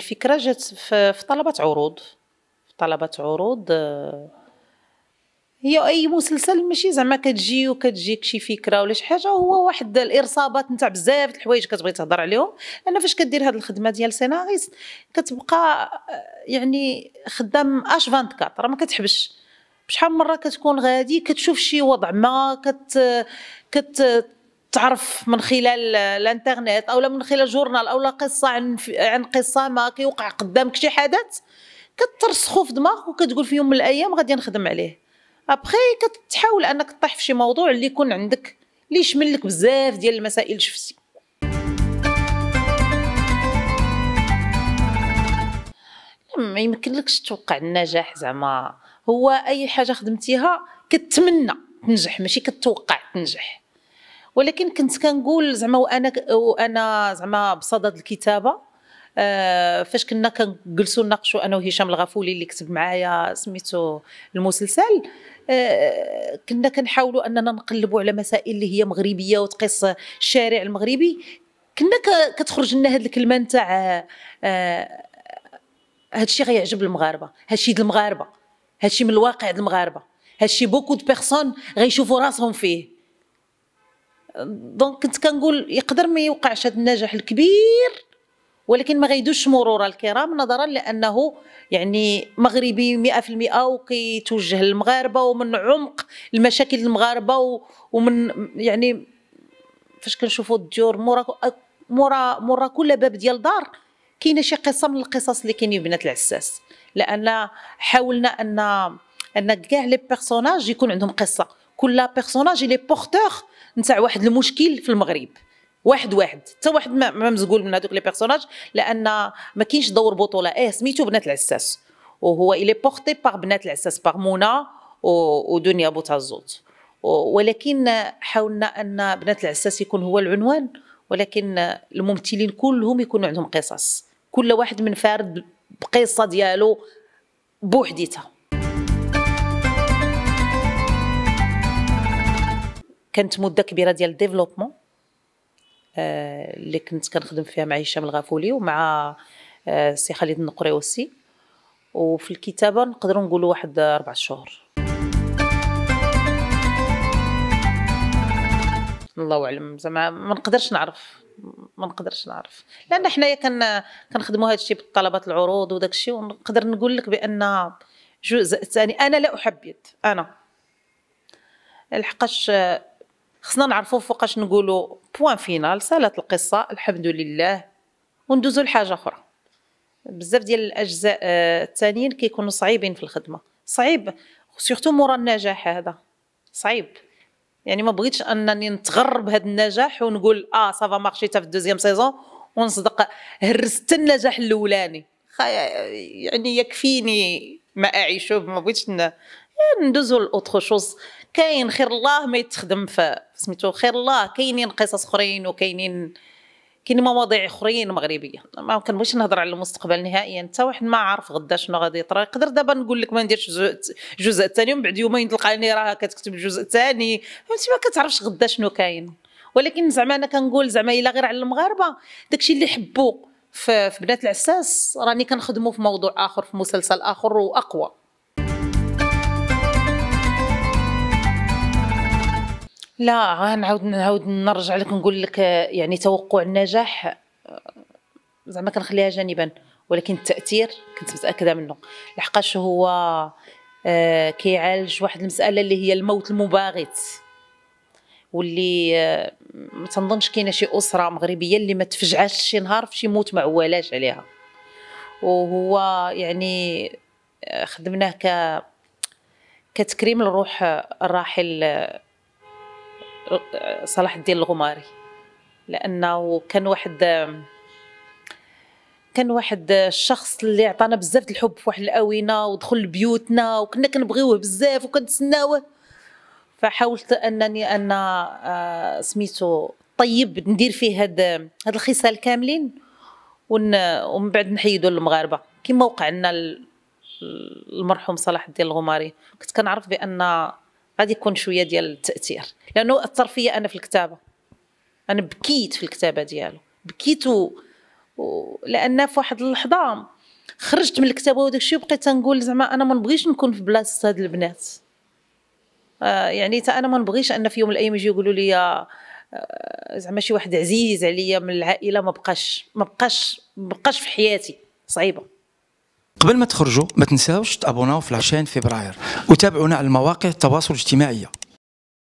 الفكره جات في طلبه عروض في طلبه عروض آه، هي اي مسلسل ماشي زعما كتجي وكتجيك شي فكره ولا شي حاجه هو واحد الارصابات نتاع بزاف الحوايج كتبغي تهضر عليهم انا فاش كدير هذه الخدمه ديال سيناريست كتبقى آه، يعني خدام اش 24 راه ما كتحبش بشحال من مره كتكون غادي كتشوف شي وضع ما كت كت تعرف من خلال الانترنت او من خلال جورنال او قصه عن عن قصه ما كيوقع قدامك شي حدث كترسخو في دماغك وكتقول في يوم من الايام غادي نخدم عليه ابخي كتحاول انك تطيح في شي موضوع اللي يكون عندك اللي يشمل لك بزاف ديال المسائل الشفتي ما يمكنلكش توقع النجاح زعما هو اي حاجه خدمتيها كتمنى تنجح ماشي كتوقع تنجح ولكن كنت كنقول زعما وانا وانا زعما بصدد الكتابه آه فاش كنا كنجلسوا نناقشوا انا وهشام الغفولي اللي كتب معايا سميتو المسلسل آه كنا كنحاولوا اننا نقلبوا على مسائل اللي هي مغربيه وتقيس الشارع المغربي كنا كتخرج لنا هذه الكلمه نتاع آه, آه، هادشي غيعجب المغاربه هادشي د المغاربه هادشي من الواقع د المغاربه هادشي بوكو دو بيرسون غيشوفوا راسهم فيه دونك كنت كنقول يقدر ما يوقعش هذا النجاح الكبير ولكن ما غيدوش مرور الكرام نظرا لانه يعني مغربي 100% وكيتوجه للمغاربه ومن عمق المشاكل المغاربه ومن يعني فاش كنشوفوا الديور مورا مورا مورا كل باب ديال دار كاينه شي قصه من القصص اللي كاينين بنات العساس لان حاولنا ان ان كاع لي بيرسوناج يكون عندهم قصه كل بيرسوناج لي بورتور نتاع واحد المشكل في المغرب واحد واحد حتى واحد ما مزقول من هذوك لي بيرسوناج لان ما كاينش دور بطوله اه سميتو بنات العساس وهو الي بورتي بار بنات العساس بار منى ودنيا بوتازوت ولكن حاولنا ان بنات العساس يكون هو العنوان ولكن الممثلين كلهم يكونوا عندهم قصص كل واحد من فارد بقصه ديالو بوحديتها كانت مده كبيره ديال الديفلوبمون آه، اللي كنت كنخدم فيها مع هشام الغافولي ومع آه، السي خالد النقريوسي وفي الكتابه نقدروا نقولوا واحد اربع شهور الله اعلم زعما ما نقدرش نعرف ما نقدرش نعرف لان حنايا كن كنخدموا هذا الشيء بالطلبات العروض وداك الشيء ونقدر نقول لك بان جزء ثاني انا لا احبذ انا لحقاش خصنا نعرفوا فوقاش نقولوا بوان فينال سالت القصه الحمد لله وندوزو لحاجه اخرى بزاف ديال الاجزاء آه، الثانيين كيكونوا صعيبين في الخدمه صعيب سورتو مورا النجاح هذا صعيب يعني ما بغيتش انني نتغرب هذا النجاح ونقول اه سافا مارشي حتى في الدوزيام سيزون ونصدق هرست النجاح الاولاني يعني يكفيني ما اعيشه ما بغيتش ندوزو لاوتر شوز كاين خير الله ما يتخدم ف سميتو خير الله كاينين قصص اخرين وكاينين كاين مواضيع اخرين مغربيه ما كنبغيش نهضر على المستقبل نهائيا حتى واحد ما عارف غدا شنو غادي يطرى يقدر دابا نقول لك ما نديرش الجزء الثاني ومن بعد يومين تلقاني راه كتكتب الجزء الثاني فهمتي ما كتعرفش غدا شنو كاين ولكن زعما انا كنقول زعما الا غير على المغاربه داكشي اللي حبوا في بنات العساس راني كنخدموا في موضوع اخر في مسلسل اخر واقوى لا غنعاود نعاود نرجع لك نقول لك آه، يعني توقع النجاح آه، زعما كنخليها جانبا ولكن التاثير كنت متاكده منه لحقاش هو آه، كيعالج واحد المساله اللي هي الموت المباغت واللي ما تنظنش كاينه شي اسره مغربيه اللي ما تفجعش شي نهار في شي موت ما عوالاش عليها وهو يعني خدمناه ك كتكريم لروح الراحل صلاح الدين الغماري لانه كان واحد كان واحد الشخص اللي عطانا بزاف د الحب في واحد الاونه ودخل لبيوتنا وكنا كنبغيوه بزاف وكنتسناوه فحاولت انني انا آه، سميتو طيب ندير فيه هاد هاد الخصال كاملين ومن بعد نحيدو للمغاربه كما وقع لنا المرحوم صلاح الدين الغماري كنت كنعرف بان غادي يكون شويه ديال التاثير لانه اثر فيا انا في الكتابه انا بكيت في الكتابه ديالو بكيت و... و... لان في واحد اللحظه خرجت من الكتابه وداك الشيء وبقيت تنقول زعما انا ما نبغيش نكون في بلاصه هاد البنات آه يعني حتى انا ما نبغيش ان في يوم من الايام يجي يقولوا لي آه زعما شي واحد عزيز عليا من العائله ما بقاش ما بقاش ما بقاش في حياتي صعيبه قبل ما تخرجوا ما تنساوش تابوناو في العشان فبراير وتابعونا على المواقع التواصل الاجتماعي